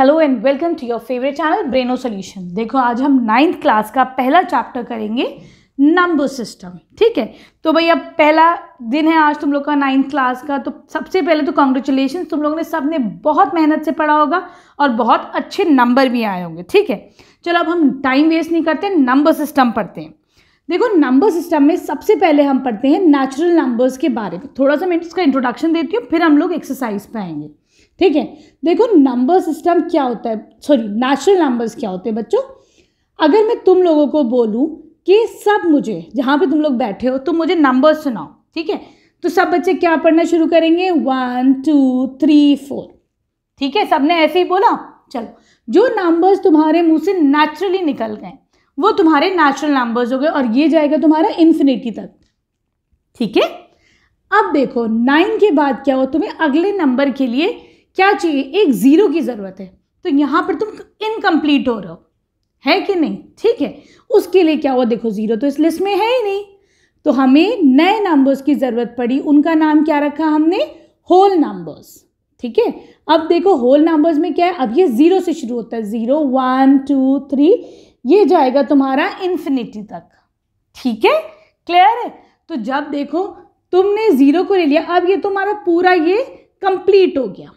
hello and welcome to your favourite channel Braino Solution देखो आज हम नाइन्थ क्लास का पहला चैप्टर करेंगे नंबर सिस्टम ठीक है तो भैया पहला दिन है आज तुम लोग का नाइन्थ क्लास का तो सबसे पहले तो कॉन्ग्रेचुलेशन तुम लोगों ने सब ने बहुत मेहनत से पढ़ा होगा और बहुत अच्छे नंबर भी आए होंगे ठीक है चलो अब हम टाइम वेस्ट नहीं करते नंबर सिस्टम पढ़ते हैं देखो नंबर सिस्टम में सबसे पहले हम पढ़ते हैं नेचुरल नंबर्स के बारे में थोड़ा सा मैं इसका इंट्रोडक्शन देती हूँ फिर हम लोग एक्सरसाइज पर आएंगे ठीक है देखो नंबर सिस्टम क्या होता है सॉरी नेचुरल नंबर्स क्या होते हैं बच्चों अगर मैं तुम लोगों को बोलूं कि सब मुझे जहाँ पे तुम लोग बैठे हो तुम तो मुझे नंबर सुनाओ ठीक है तो सब बच्चे क्या पढ़ना शुरू करेंगे वन टू थ्री फोर ठीक है सबने ऐसे ही बोला चलो जो नंबर्स तुम्हारे मुंह से नेचुरली निकल गए वो तुम्हारे नेचुरल नंबर्स हो गए और ये जाएगा तुम्हारा इन्फिनिटी तक ठीक है अब देखो नाइन के बाद क्या हो तुम्हें अगले नंबर के लिए क्या चाहिए एक ज़ीरो की ज़रूरत है तो यहां पर तुम इनकम्प्लीट हो रहे हो है कि नहीं ठीक है उसके लिए क्या हुआ देखो ज़ीरो तो इस लिस्ट में है ही नहीं तो हमें नए नंबर्स की ज़रूरत पड़ी उनका नाम क्या रखा हमने होल नंबर्स ठीक है अब देखो होल नंबर्स में क्या है अब ये ज़ीरो से शुरू होता है ज़ीरो वन टू थ्री ये जाएगा तुम्हारा इन्फिनिटी तक ठीक है क्लियर है तो जब देखो तुमने ज़ीरो को ले लिया अब ये तुम्हारा पूरा ये कंप्लीट हो गया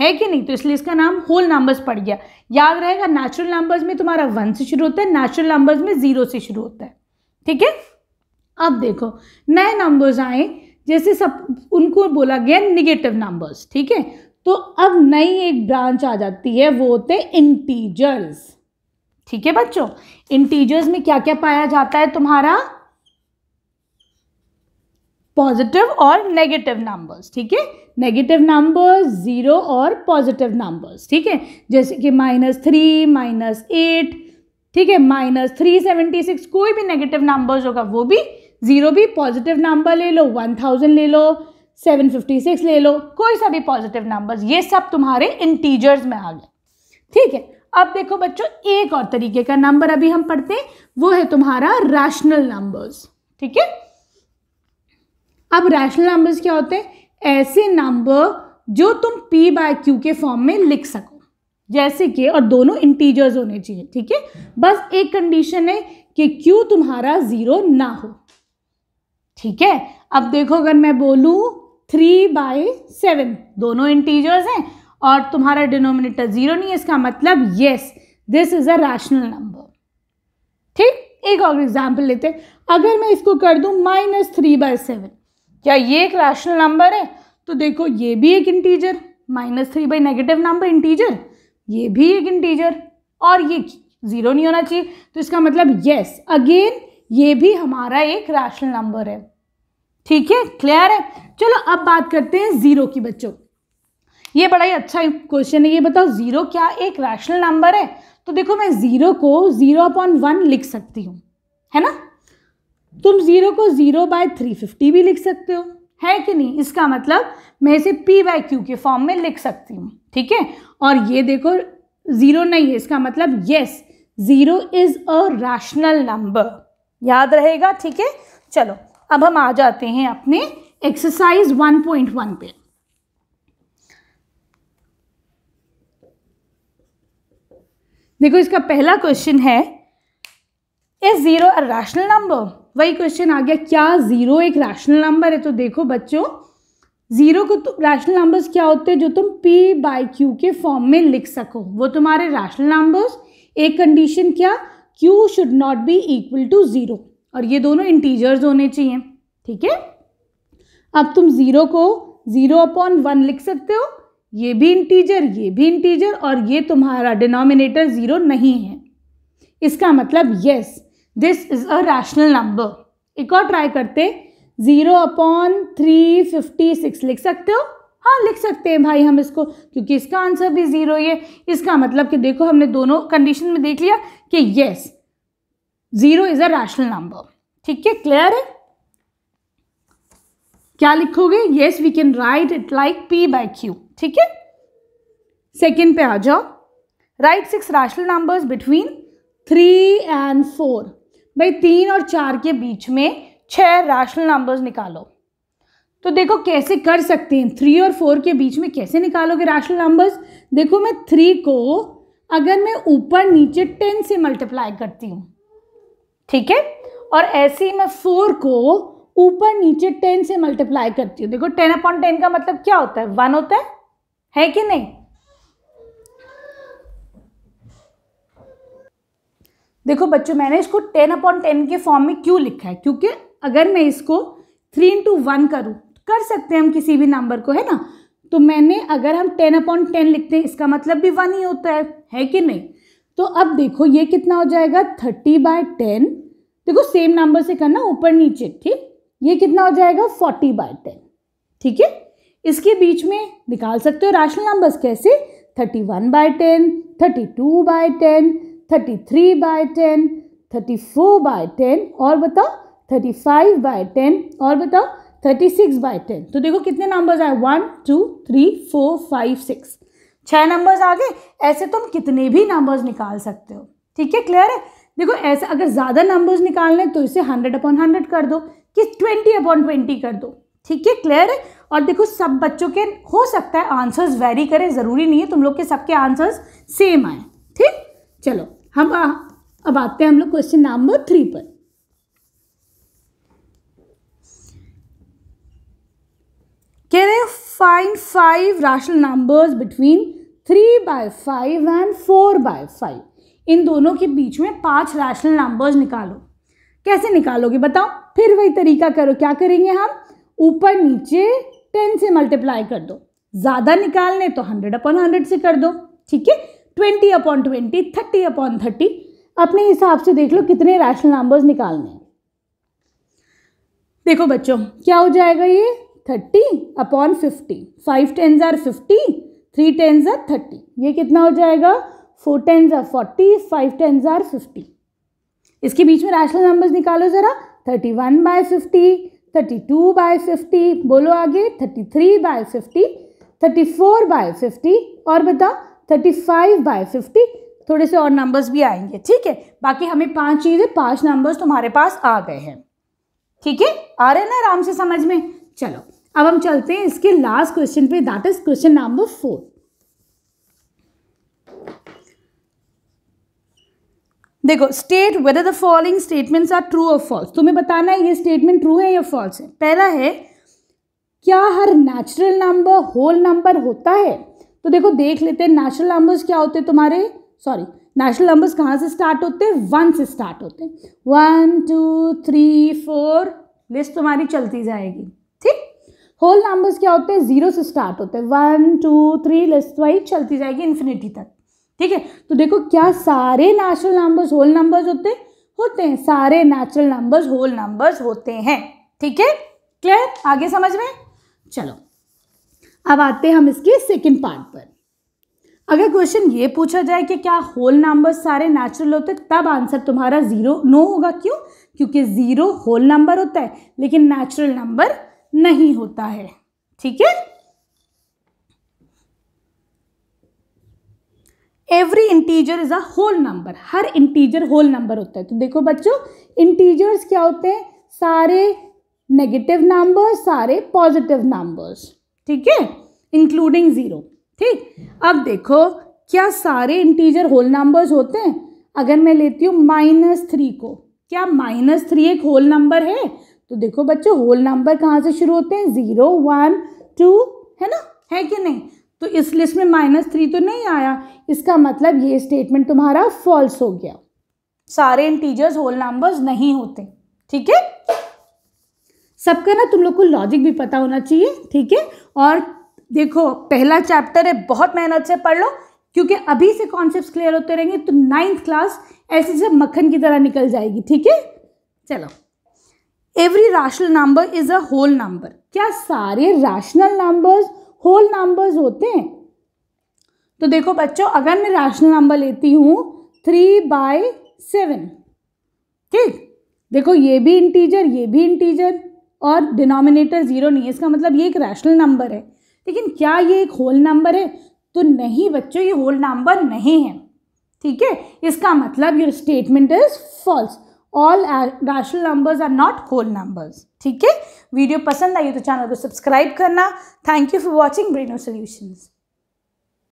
है कि नहीं तो इसलिए इसका नाम होल नंबर्स पड़ गया याद रहेगा नेचुरल नंबर्स में तुम्हारा वन से शुरू होता है नेचुरल नंबर्स में ज़ीरो से शुरू होता है ठीक है अब देखो नए नंबर्स आए जैसे सब उनको बोला गया निगेटिव नंबर्स ठीक है तो अब नई एक ब्रांच आ जाती है वो होते हैं इंटीजर्स ठीक है बच्चों इंटीजर्स में क्या क्या पाया जाता है तुम्हारा पॉजिटिव और नेगेटिव नंबर्स ठीक है नेगेटिव नंबर्स ज़ीरो और पॉजिटिव नंबर्स ठीक है जैसे कि माइनस थ्री माइनस एट ठीक है माइनस थ्री सेवेंटी सिक्स कोई भी नेगेटिव नंबर्स होगा वो भी ज़ीरो भी पॉजिटिव नंबर ले लो वन थाउजेंड ले लो सेवन फिफ्टी सिक्स ले लो कोई सा भी पॉजिटिव नंबर्स ये सब तुम्हारे इंटीजर्स में आ गए ठीक है अब देखो बच्चों एक और तरीके का नंबर अभी हम पढ़ते हैं वो है तुम्हारा रैशनल नंबर्स ठीक है अब रैशनल नंबर्स क्या होते हैं ऐसे नंबर जो तुम पी बाय क्यू के फॉर्म में लिख सको जैसे कि और दोनों इंटीजर्स होने चाहिए ठीक है बस एक कंडीशन है कि क्यू तुम्हारा ज़ीरो ना हो ठीक है अब देखो अगर मैं बोलूँ थ्री बाय सेवन दोनों इंटीजर्स हैं और तुम्हारा डिनोमिनेटर ज़ीरो नहीं है इसका मतलब yes this is a rational number ठीक एक और एग्जाम्पल लेते हैं अगर मैं इसको कर दूं माइनस थ्री बाय सेवन क्या ये एक रैशनल नंबर है तो देखो ये भी एक integer minus three by negative number integer ये भी एक इंटीजर और ये ज़ीरो नहीं होना चाहिए तो इसका मतलब येस अगेन ये भी हमारा एक रैशनल नंबर है ठीक है क्लियर है चलो अब बात करते हैं ज़ीरो की बच्चों ये बड़ा ही अच्छा क्वेश्चन है ये बताओ ज़ीरो क्या एक रैशनल नंबर है तो देखो मैं ज़ीरो को ज़ीरो अपॉन वन लिख सकती हूँ है ना तुम ज़ीरो को ज़ीरो बाय थ्री फिफ्टी भी लिख सकते हो है कि नहीं इसका मतलब मैं इसे पी बाय क्यू के फॉर्म में लिख सकती हूँ ठीक है और ये देखो ज़ीरो नहीं है इसका मतलब yes zero is a rational number याद रहेगा ठीक है चलो अब हम आ जाते हैं अपने एक्सरसाइज 1.1 पे देखो इसका पहला क्वेश्चन है is zero a rational number वही क्वेश्चन आ गया क्या ज़ीरो एक रैशनल नंबर है तो देखो बच्चों ज़ीरो को तो रैशनल नंबर्स क्या होते हैं जो तुम पी बाई क्यू के फॉर्म में लिख सको वो तुम्हारे रैशनल नंबर्स एक कंडीशन क्या Q should not be equal to zero और ये दोनों इंटीजर्स होने चाहिए ठीक है अब तुम ज़ीरो को ज़ीरो अपॉन वन लिख सकते हो ये भी इंटीजर ये भी इंटीजर और ये तुम्हारा डिनोमिनेटर ज़ीरो नहीं है इसका मतलब yes this is a rational number एक और ट्राई करते zero upon three fifty six लिख सकते हो हाँ लिख सकते हैं भाई हम इसको क्योंकि इसका आंसर भी ज़ीरो है इसका मतलब कि देखो हमने दोनों कंडीशन में देख लिया कि yes zero is a rational number ठीक है क्लियर है क्या लिखोगे yes we can write it like P by Q ठीक है सेकेंड पे आ जाओ write six rational numbers between three and four भाई तीन और चार के बीच में छह रैशनल नंबर्स निकालो तो देखो कैसे कर सकते हैं थ्री और फोर के बीच में कैसे निकालोगे रैशनल नंबर्स देखो मैं थ्री को अगर मैं ऊपर नीचे टेन से मल्टीप्लाई करती हूँ ठीक है और ऐसे ही मैं फोर को ऊपर नीचे टेन से मल्टीप्लाई करती हूँ देखो टेन अपॉन टेन का मतलब क्या होता है वन होता है है कि नहीं देखो बच्चों मैंने इसको टेन अपॉन टेन के फॉर्म में क्यों लिखा है क्योंकि अगर मैं इसको थ्री इंटू वन करूँ कर सकते हैं हम किसी भी नंबर को है ना तो मैंने अगर हम टेन अपॉन टेन लिखते हैं इसका मतलब भी वन ही होता है है कि नहीं तो अब देखो ये कितना हो जाएगा थर्टी बाय टेन देखो सेम नंबर से करना ऊपर नीचे ठीक ये कितना हो जाएगा फोर्टी बाय टेन ठीक है इसके बीच में निकाल सकते हो राशनल नंबर्स कैसे thirty one by ten thirty two by ten thirty three by ten thirty four by ten और बताओ थर्टी फाइव बाय टेन और बताओ थर्टी सिक्स बाय टेन तो देखो कितने नंबर्स आए one two three four five six छः numbers आ गए ऐसे तुम कितने भी नंबर्स निकाल सकते हो ठीक है क्लियर है देखो ऐसे अगर ज़्यादा नंबर्स निकालने तो इसे हंड्रेड अपॉन हंड्रेड कर दो कि ट्वेंटी अपॉन ट्वेंटी कर दो ठीक है क्लियर है और देखो सब बच्चों के हो सकता है आंसर्स वेरी करें ज़रूरी नहीं है तुम लोग के सबके आंसर्स सेम आए ठीक चलो हम आ, अब आते हैं हम लोग क्वेश्चन नंबर थ्री पर कह रहे find five rational numbers between three by five and four by five इन दोनों के बीच में पांच राशनल नंबर्स निकालो कैसे निकालोगे बताओ फिर वही तरीका करो क्या करेंगे हम ऊपर नीचे टेन से मल्टीप्लाई कर दो ज़्यादा निकालने तो हंड्रेड अपॉन हंड्रेड से कर दो ठीक है twenty upon twenty thirty upon thirty अपने हिसाब से देख लो कितने रैशनल नंबर्स निकालने हैं देखो बच्चों क्या हो जाएगा ये thirty upon fifty five tens are fifty three tens are thirty ये कितना हो जाएगा four tens are forty five tens are fifty इसके बीच में रैशनल नंबर्स निकालो ज़रा thirty one by fifty thirty two by fifty बोलो आगे thirty three by fifty thirty four by fifty और बताओ थर्टी फाइव बाय फिफ्टी थोड़े से और नंबर्स भी आएंगे ठीक है बाकी हमें पांच चीज़ें पांच नंबर्स तुम्हारे पास आ गए हैं ठीक है आ रहे ना आराम से समझ में चलो अब हम चलते हैं इसके लास्ट क्वेश्चन पे that is question number four देखो state whether the following statements are true और फॉल्स तुम्हें बताना है ये स्टेटमेंट ट्रू है या फॉल्स है पहला है क्या हर नेचुरल नंबर होल नंबर होता है तो देखो देख लेते हैं नेशनल नंबर्स क्या होते हैं तुम्हारे सॉरी नेशनल नंबर्स कहाँ से स्टार्ट होते हैं वन से स्टार्ट होते हैं one two three four list तुम्हारी चलती जाएगी ठीक होल नंबर्स क्या होते हैं जीरो से स्टार्ट होते हैं one two three list wise चलती जाएगी इन्फिनिटी तक ठीक है तो देखो क्या सारे नेचुरल नंबर्स होल नंबर्स होते हैं होते हैं सारे नेचुरल नंबर्स होल नंबर्स होते हैं ठीक है क्लियर आगे समझ में चलो अब आते हैं हम इसके सेकेंड पार्ट पर अगर क्वेश्चन ये पूछा जाए कि क्या होल नंबर सारे नेचुरल होते हैं तब आंसर तुम्हारा ज़ीरो नो होगा क्यों क्योंकि ज़ीरो होल नंबर होता है लेकिन नेचुरल नंबर नहीं होता है ठीक है every integer is a whole number हर इंटीजर होल नंबर होता है तो देखो बच्चों इंटीजर्स क्या होते हैं सारे नेगेटिव नंबर्स सारे पॉजिटिव नंबर्स ठीक है इंक्लूडिंग ज़ीरो ठीक अब देखो क्या सारे इंटीजर होल नंबर्स होते हैं अगर मैं लेती हूँ माइनस थ्री को क्या माइनस थ्री एक होल नंबर है तो देखो बच्चों होल नंबर कहाँ से शुरू होते हैं ज़ीरो वन टू है ना है कि नहीं तो इस लिस्ट में माइनस थ्री तो नहीं आया इसका मतलब ये स्टेटमेंट तुम्हारा फॉल्स हो गया सारे इंटीजर्स होल नंबर्स नहीं होते ठीक है सबका ना तुम लोग को लॉजिक भी पता होना चाहिए ठीक है और देखो पहला चैप्टर है बहुत मेहनत से पढ़ लो क्योंकि अभी से कॉन्सेप्ट क्लियर होते रहेंगे तो नाइन्थ क्लास ऐसे से मक्खन की तरह निकल जाएगी ठीक है चलो every rational number is a whole number क्या सारे राशनल नंबर्स होल नंबर्स होते हैं तो देखो बच्चों अगर मैं राशनल नंबर लेती हूँ थ्री बाय सेवन ठीक देखो ये भी इंटीजर ये भी इंटीजर और डिनोमिनेटर ज़ीरो नहीं है इसका मतलब ये एक रैशनल नंबर है लेकिन क्या ये एक होल नंबर है तो नहीं बच्चों ये होल नंबर नहीं है ठीक है इसका मतलब your statement is false all rational numbers are not whole numbers ठीक है वीडियो पसंद आई तो चैनल को सब्सक्राइब करना thank you for watching Braino solutions